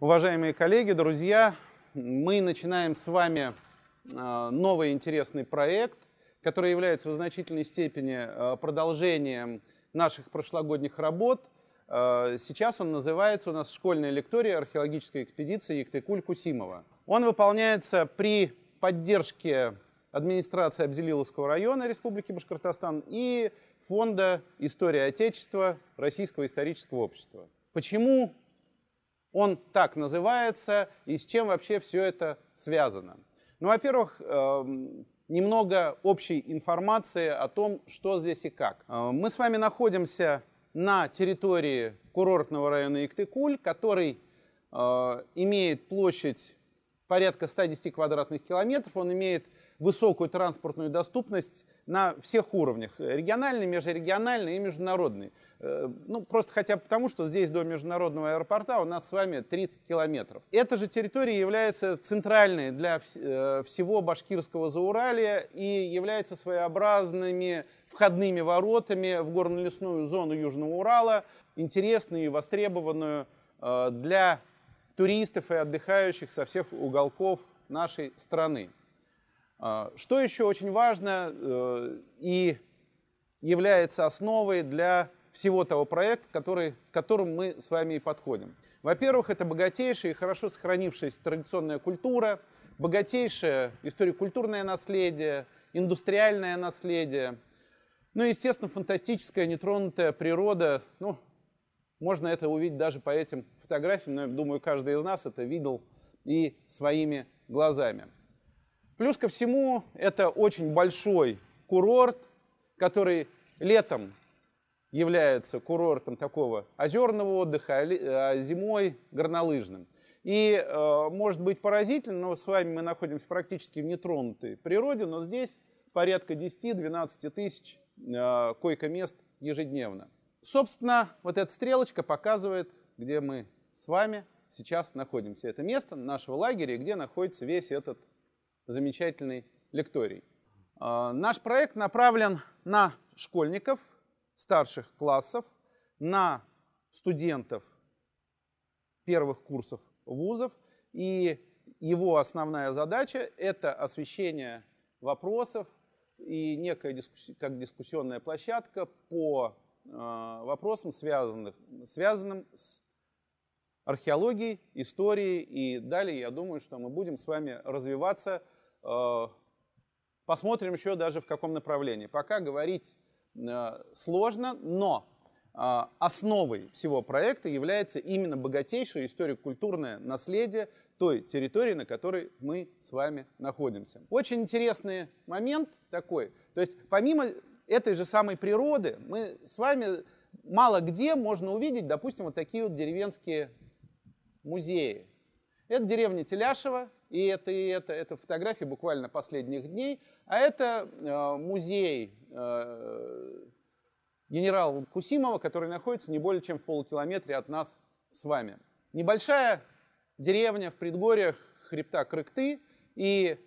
Уважаемые коллеги, друзья, мы начинаем с вами а, новый интересный проект, который является в значительной степени а, продолжением наших прошлогодних работ. А, сейчас он называется у нас «Школьная лектория археологической экспедиции Яктыкуль-Кусимова». Он выполняется при поддержке администрации Абзелиловского района Республики Башкортостан и фонда «История Отечества» Российского исторического общества. Почему он так называется и с чем вообще все это связано. Ну, во-первых, эм, немного общей информации о том, что здесь и как. Э, мы с вами находимся на территории курортного района Иктыкуль, который э, имеет площадь порядка 110 квадратных километров. Он имеет высокую транспортную доступность на всех уровнях. Региональный, межрегиональный и международный. Э, ну, просто хотя бы потому, что здесь до международного аэропорта у нас с вами 30 километров. Эта же территория является центральной для э, всего башкирского Зауралия и является своеобразными входными воротами в горно-лесную зону Южного Урала, интересную и востребованную э, для туристов и отдыхающих со всех уголков нашей страны. А, что еще очень важно э, и является основой для всего того проекта, который, к которому мы с вами и подходим. Во-первых, это богатейшая и хорошо сохранившаяся традиционная культура, богатейшее историко-культурное наследие, индустриальное наследие, ну и, естественно, фантастическая нетронутая природа, ну, можно это увидеть даже по этим фотографиям, но, я думаю, каждый из нас это видел и своими глазами. Плюс ко всему, это очень большой курорт, который летом является курортом такого озерного отдыха, а, а зимой горнолыжным. И э, может быть поразительно, но с вами мы находимся практически в нетронутой природе, но здесь порядка 10-12 тысяч э, койко-мест ежедневно. Собственно, вот эта стрелочка показывает, где мы с вами сейчас находимся. Это место нашего лагеря, где находится весь этот замечательный лекторий. А, наш проект направлен на школьников старших классов, на студентов первых курсов вузов. И его основная задача – это освещение вопросов и некая как дискуссионная площадка по а, вопросам, связанных, связанным с археологией, историей. И далее, я думаю, что мы будем с вами развиваться. А, посмотрим еще даже в каком направлении. Пока говорить а, сложно, но основой всего проекта является именно богатейшее историко-культурное наследие той территории, на которой мы с вами находимся. Очень интересный момент такой. То есть помимо этой же самой природы мы с вами мало где можно увидеть, допустим, вот такие вот деревенские музеи. Это деревня Теляшева, и это, и это, это фотографии буквально последних дней, а это э, музей э, генерала Кусимова, который находится не более чем в полукилометре от нас с вами. Небольшая деревня в предгорьях хребта Крыкты, и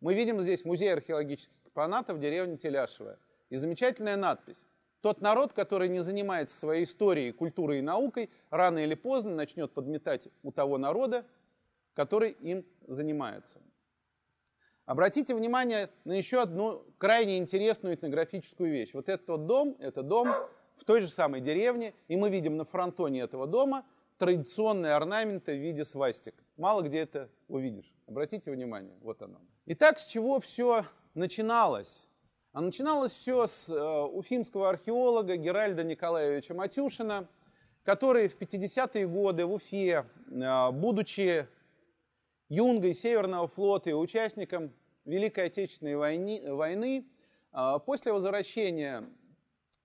мы видим здесь музей археологических экспонатов деревни Теляшева. И замечательная надпись. Тот народ, который не занимается своей историей, культурой и наукой, рано или поздно начнет подметать у того народа, который им занимается. Обратите внимание на еще одну крайне интересную этнографическую вещь. Вот этот вот дом, это дом в той же самой деревне, и мы видим на фронтоне этого дома традиционные орнаменты в виде свастик. Мало где это увидишь. Обратите внимание, вот оно. Итак, с чего все начиналось? А начиналось все с э, уфимского археолога Геральда Николаевича Матюшина, который в 50-е годы в Уфе, э, будучи юнгой Северного флота и участником Великой Отечественной войны, войны э, после возвращения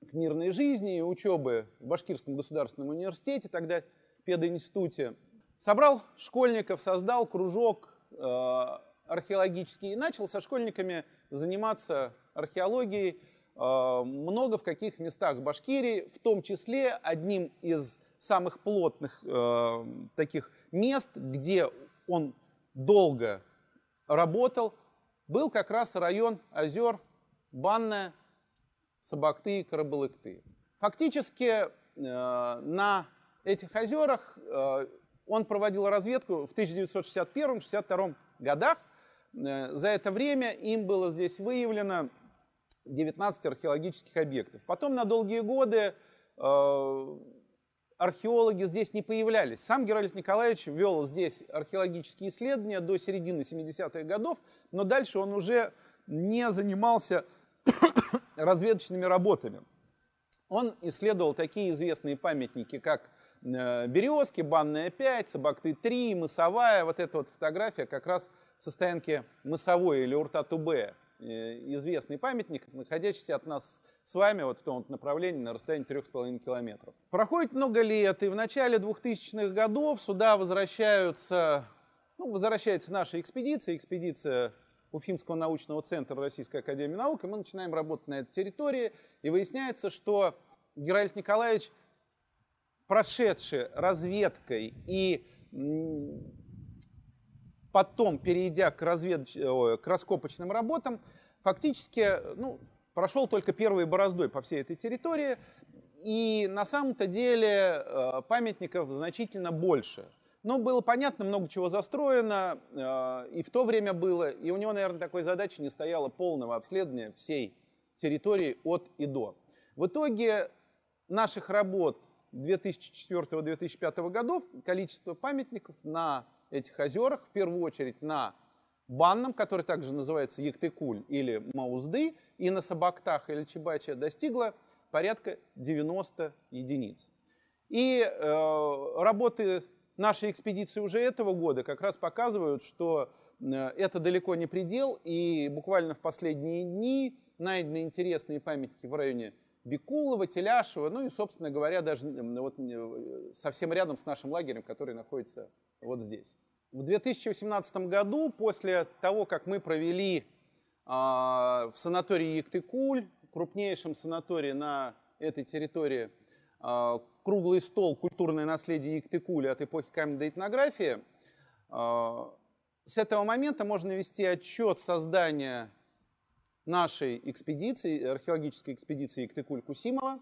к мирной жизни и учебы в Башкирском государственном университете, тогда пединституте, собрал школьников, создал кружок археологический и начал со школьниками заниматься археологии э, много в каких местах Башкирии, в том числе одним из самых плотных э, таких мест, где он долго работал, был как раз район озер Банная, Собакты и Карабалыкты. Фактически э, на этих озерах он проводил разведку в 1961-62 годах. за это время им было здесь выявлено 19 археологических объектов. Потом на долгие годы э, археологи здесь не появлялись. Сам Геральт Николаевич вел здесь археологические исследования до середины 70-х годов, но дальше он уже не занимался разведочными работами. Он исследовал такие известные памятники, как э, Березки, Банная 5, Собакты 3, Мысовая. Вот эта вот фотография как раз со стоянки Мысовой или Урта-Тубея. Э, известный памятник, находящийся от нас с вами вот в том вот направлении на расстоянии 3,5 километров. Проходит много лет, и в начале 2000-х годов сюда возвращаются, ну, возвращается наша экспедиция, экспедиция Уфимского научного центра Российской Академии Наук, и мы начинаем работать на этой территории, и выясняется, что Геральт Николаевич, прошедший разведкой и потом, перейдя к, развед... к раскопочным работам, фактически ну, прошел только первой бороздой по всей этой территории, и на самом-то деле э, памятников значительно больше. Но было понятно, много чего застроено, э, и в то время было, и у него, наверное, такой задачи не стояло полного обследования всей территории от и до. В итоге наших работ 2004-2005 годов количество памятников на этих озерах, в первую очередь на Банном, который также называется Яктыкуль или Маузды, и на Сабактах или Чебаче достигла порядка 90 единиц. И э, работы нашей экспедиции уже этого года как раз показывают, что э, это далеко не предел, и буквально в последние дни найдены интересные памятники в районе Бекулова, Теляшева, ну и, собственно говоря, даже вот э, совсем рядом с нашим лагерем, который находится вот здесь. В 2018 году, после того, как мы провели э, в санатории Яктыкуль, крупнейшем санатории на этой территории, э, круглый стол «Культурное наследие Яктыкуля от эпохи каменной этнографии», э, с этого момента можно вести отчет создания нашей экспедиции, археологической экспедиции Иктыкуль-Кусимова.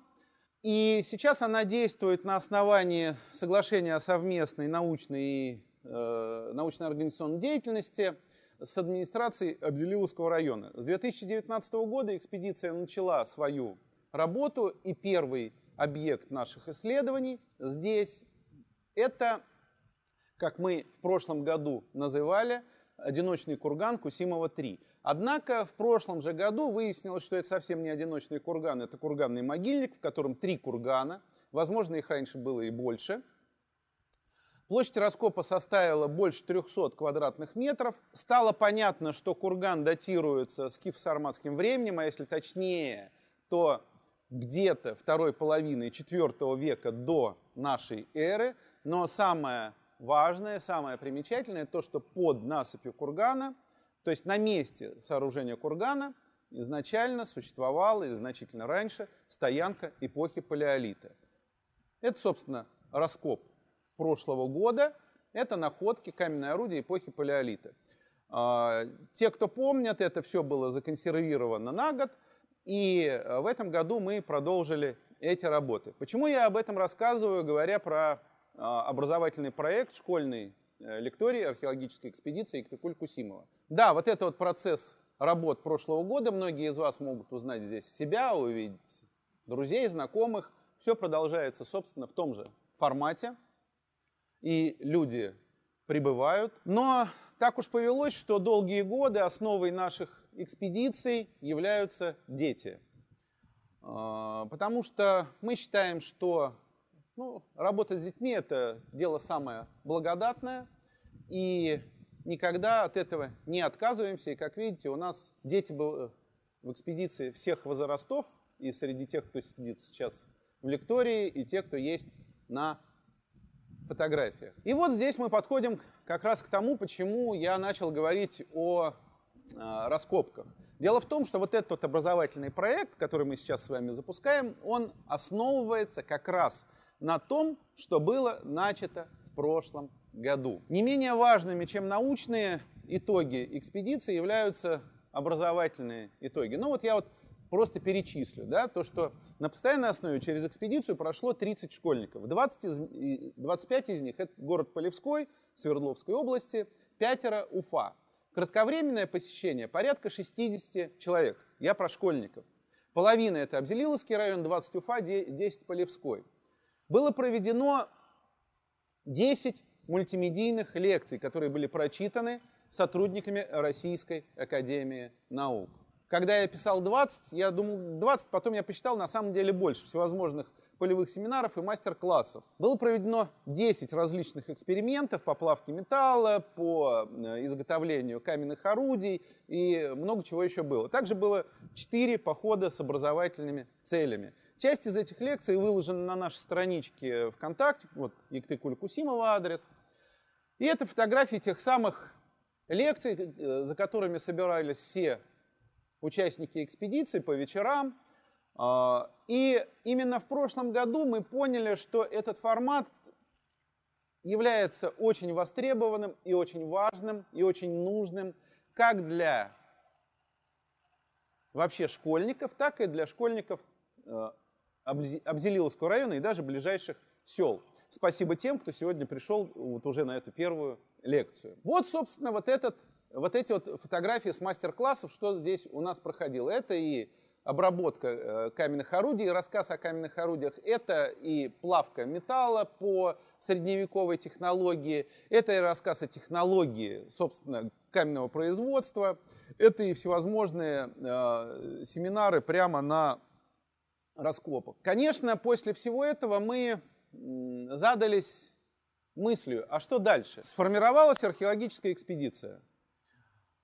И сейчас она действует на основании соглашения о совместной научной э, научно-организационной деятельности с администрацией Абделиловского района. С 2019 года экспедиция начала свою работу, и первый объект наших исследований здесь – это, как мы в прошлом году называли, одиночный курган Кусимова-3. Однако в прошлом же году выяснилось, что это совсем не одиночный курган, это курганный могильник, в котором три кургана, возможно, их раньше было и больше. Площадь раскопа составила больше 300 квадратных метров. Стало понятно, что курган датируется скифо-сарматским временем, а если точнее, то где-то второй половины IV века до нашей эры. Но самое важное, самое примечательное, то, что под насыпью кургана, то есть на месте сооружения кургана, изначально существовала и значительно раньше стоянка эпохи палеолита. Это, собственно, раскоп прошлого года. Это находки каменной орудия эпохи палеолита. А, те, кто помнят, это все было законсервировано на год. И э, в этом году мы продолжили эти работы. Почему я об этом рассказываю, говоря про а, образовательный проект школьный э, лекторий археологической экспедиции Иктыкуль-Кусимова. Да, вот это вот процесс работ прошлого года. Многие из вас могут узнать здесь себя, увидеть друзей, знакомых. Все продолжается, собственно, в том же формате. И люди прибывают. Но так уж повелось, что долгие годы основой наших экспедиций являются дети. А, потому что мы считаем, что ну, работа с детьми – это дело самое благодатное, и никогда от этого не отказываемся. И, как видите, у нас дети э, в экспедиции всех возрастов, и среди тех, кто сидит сейчас в лектории, и те, кто есть на фотографиях. И вот здесь мы подходим как раз к тому, почему я начал говорить о э, раскопках. Дело в том, что вот этот образовательный проект, который мы сейчас с вами запускаем, он основывается как раз на том, что было начато в прошлом году. Не менее важными, чем научные итоги экспедиции, являются образовательные итоги. Ну вот я вот просто перечислю, да, то, что на постоянной основе через экспедицию прошло 30 школьников. 20 из, 25 из них — это город Полевской, Свердловской области, пятеро — Уфа. Кратковременное посещение — порядка 60 человек. Я про школьников. Половина — это Абзелиловский район, 20 — Уфа, 10 — Полевской было проведено 10 мультимедийных лекций, которые были прочитаны сотрудниками Российской Академии Наук. Когда я писал 20, я думал 20, потом я посчитал на самом деле больше всевозможных полевых семинаров и мастер-классов. Было проведено 10 различных экспериментов по плавке металла, по э, изготовлению каменных орудий и много чего еще было. Также было 4 похода с образовательными целями. Часть из этих лекций выложена на нашей страничке ВКонтакте, вот Иктыкуль Кусимова адрес. И это фотографии тех самых лекций, э, за которыми собирались все участники экспедиции по вечерам. А, и именно в прошлом году мы поняли, что этот формат является очень востребованным и очень важным и очень нужным как для вообще школьников, так и для школьников э, Обзелиловского района и даже ближайших сел. Спасибо тем, кто сегодня пришел вот уже на эту первую лекцию. Вот, собственно, вот, этот, вот эти вот фотографии с мастер-классов, что здесь у нас проходило. Это и обработка э, каменных орудий, рассказ о каменных орудиях. Это и плавка металла по средневековой технологии, это и рассказ о технологии, собственно, каменного производства, это и всевозможные э, семинары прямо на раскопок. Конечно, после всего этого мы задались мыслью, а что дальше? Сформировалась археологическая экспедиция.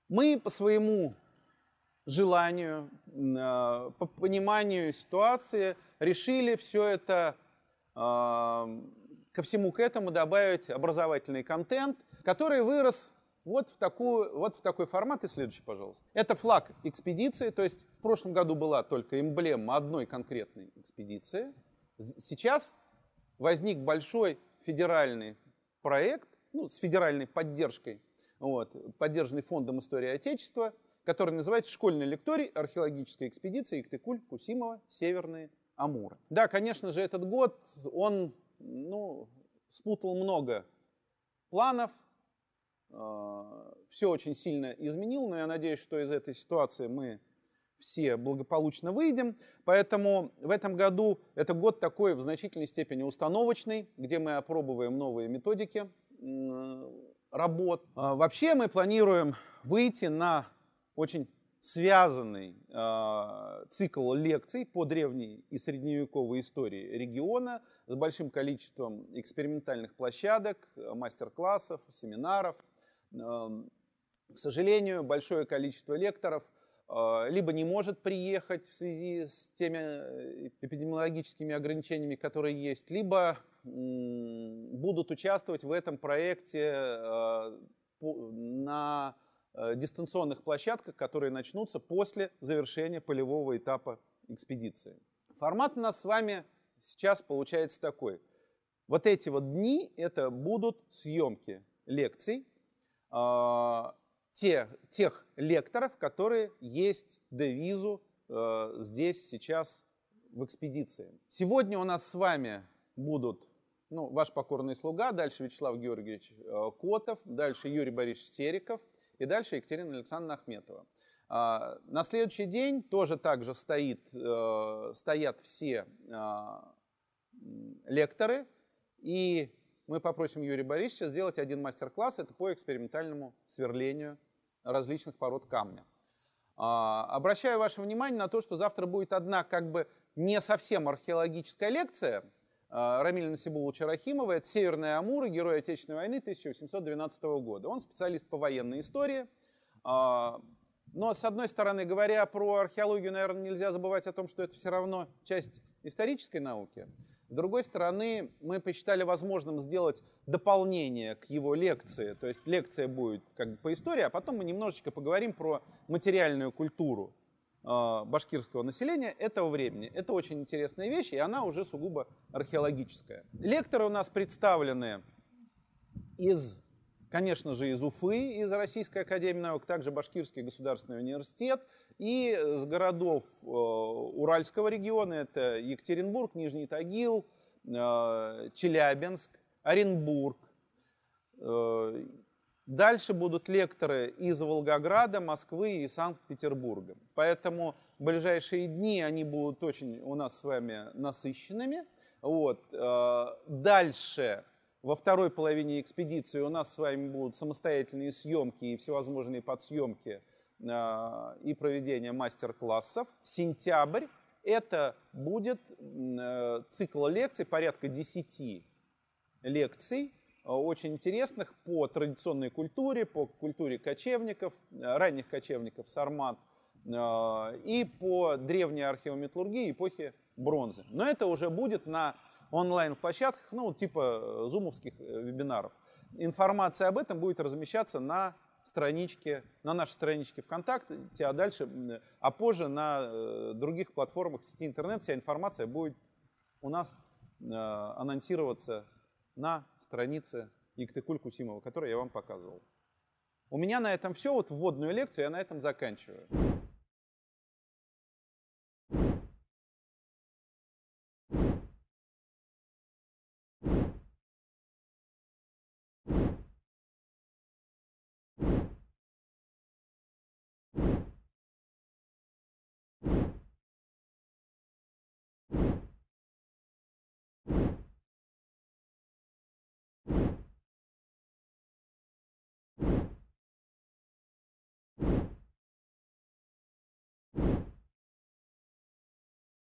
Мы по своему желанию, а, по пониманию ситуации решили все это а, ко всему к этому добавить образовательный контент, который вырос вот в, такую, вот в такой формат и следующий, пожалуйста. Это флаг экспедиции, то есть в прошлом году была только эмблема одной конкретной экспедиции. Сейчас возник большой федеральный проект, ну, с федеральной поддержкой, вот, поддержанный Фондом истории Отечества, который называется «Школьный лекторий археологической экспедиции Иктыкуль, Кусимова, Северные Амуры». Да, конечно же, этот год, он ну, спутал много планов, а, все очень сильно изменил, но я надеюсь, что из этой ситуации мы все благополучно выйдем. Поэтому в этом году это год такой в значительной степени установочный, где мы опробуем новые методики работ. А, вообще мы планируем выйти на очень связанный а, цикл лекций по древней и средневековой истории региона с большим количеством экспериментальных площадок, мастер-классов, семинаров – к сожалению, большое количество лекторов а, либо не может приехать в связи с теми э, эпидемиологическими ограничениями, которые есть, либо будут участвовать в этом проекте а, на э, дистанционных площадках, которые начнутся после завершения полевого этапа экспедиции. Формат у нас с вами сейчас получается такой. Вот эти вот дни это будут съемки лекций, а, тех, тех лекторов, которые есть девизу э, здесь, сейчас, в экспедиции. Сегодня у нас с вами будут ну, ваш покорный слуга, дальше Вячеслав Георгиевич э, Котов, дальше Юрий Борисович Сериков и дальше Екатерина Александровна Ахметова. Э, на следующий день тоже также стоит, э, стоят все э, лекторы и мы попросим Юрия Борисовича сделать один мастер-класс, это по экспериментальному сверлению различных пород камня. А, обращаю ваше внимание на то, что завтра будет одна как бы не совсем археологическая лекция а, Рамиля Насибуловича Рахимова. Это «Северные Амуры. Герой Отечественной войны 1812 года». Он специалист по военной истории. А, но, с одной стороны, говоря про археологию, наверное, нельзя забывать о том, что это все равно часть исторической науки. С другой стороны, мы посчитали возможным сделать дополнение к его лекции. То есть лекция будет как бы по истории, а потом мы немножечко поговорим про материальную культуру э, башкирского населения этого времени. Это очень интересная вещь, и она уже сугубо археологическая. Лекторы у нас представлены из, конечно же, из Уфы, из Российской Академии Наук, также Башкирский государственный университет, и с городов э, Уральского региона это Екатеринбург, Нижний Тагил, э, Челябинск, Оренбург. Э, дальше будут лекторы из Волгограда, Москвы и Санкт-Петербурга. Поэтому ближайшие дни они будут очень у нас с вами насыщенными. Вот. Дальше во второй половине экспедиции у нас с вами будут самостоятельные съемки и всевозможные подсъемки – а, и проведение мастер-классов. Сентябрь – это будет э, цикл лекций, порядка 10 лекций, а, очень интересных по традиционной культуре, по культуре кочевников, э, ранних кочевников Сармат а, и по древней археометаллургии эпохи бронзы. Но это уже будет на онлайн-площадках, ну, типа э, зумовских вебинаров. Информация об этом будет размещаться на страничке, на нашей страничке ВКонтакте, а дальше, а позже на э, других платформах сети интернет вся информация будет у нас э, анонсироваться на странице Иктыкуль Кусимова, которую я вам показывал. У меня на этом все. Вот вводную лекцию я на этом заканчиваю. you